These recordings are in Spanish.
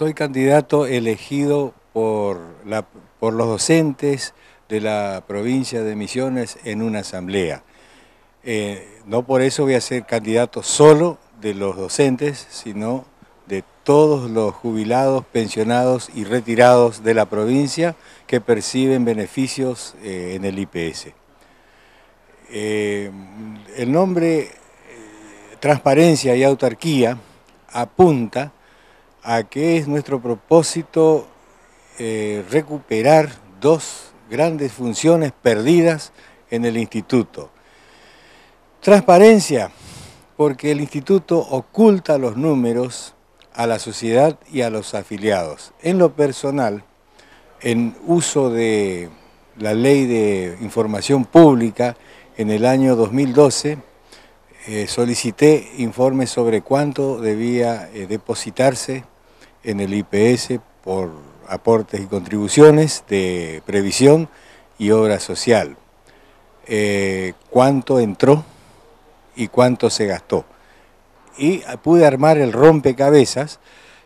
soy candidato elegido por, los docentes de la provincia de Misiones en una asamblea. Eh, no por eso voy a ser candidato solo de los docentes, sino de todos los jubilados, pensionados y retirados de la provincia que perciben beneficios eh, en el IPS. Eh, el nombre Transparencia y Autarquía apunta a que es nuestro propósito eh, recuperar dos grandes funciones perdidas en el instituto. Transparencia, porque el instituto oculta los números a la sociedad y a los afiliados. En lo personal, en uso de la ley de información pública, en el año 2012 eh, solicité informes sobre cuánto debía eh, depositarse en el IPS por aportes y contribuciones de previsión y obra social. Eh, cuánto entró y cuánto se gastó. Y pude armar el rompecabezas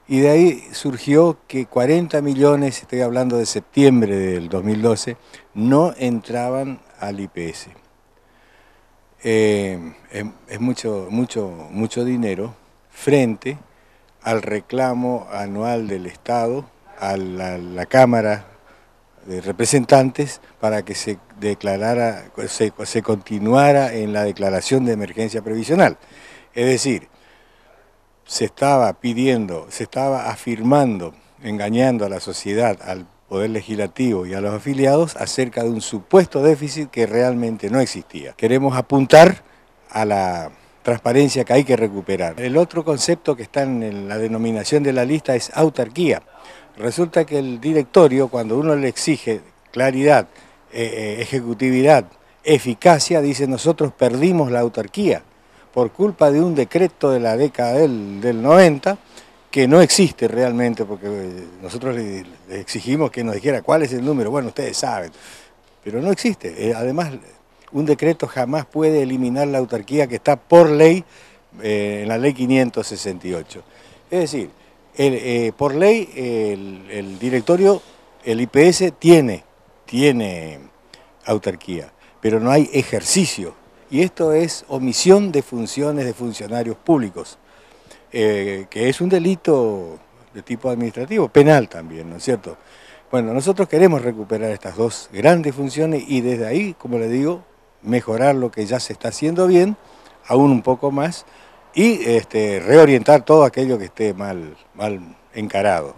y de ahí surgió que 40 millones, estoy hablando de septiembre del 2012, no entraban al IPS. Eh, es, mucho, mucho, mucho dinero frente al reclamo anual del Estado, a la, Cámara de Representantes, para que se declarara, se continuara en la declaración de emergencia previsional. Es decir, se estaba pidiendo, se estaba afirmando, engañando a la sociedad, al Poder Legislativo y a los afiliados acerca de un supuesto déficit que realmente no existía. Queremos apuntar a la transparencia que hay que recuperar. El otro concepto que está en la denominación de la lista es autarquía. Resulta que el directorio, cuando uno le exige claridad, eh, eh, ejecutividad, eficacia, dice nosotros perdimos la autarquía por culpa de un decreto de la década del, del 90 que no existe realmente, porque eh, nosotros le, exigimos que nos dijera cuál es el número, bueno, ustedes saben, pero no existe. Además, un decreto jamás puede eliminar la autarquía que está por ley, eh, en la ley 568. Es decir, eh, por ley el, directorio, el IPS tiene, tiene autarquía, pero no hay ejercicio. Y esto es omisión de funciones de funcionarios públicos, eh, que es un delito de tipo administrativo, penal también, ¿no es cierto? Bueno, nosotros queremos recuperar estas dos grandes funciones y desde ahí, como le digo, mejorar lo que ya se está haciendo bien, aún un poco más, y este, reorientar todo aquello que esté mal, mal encarado.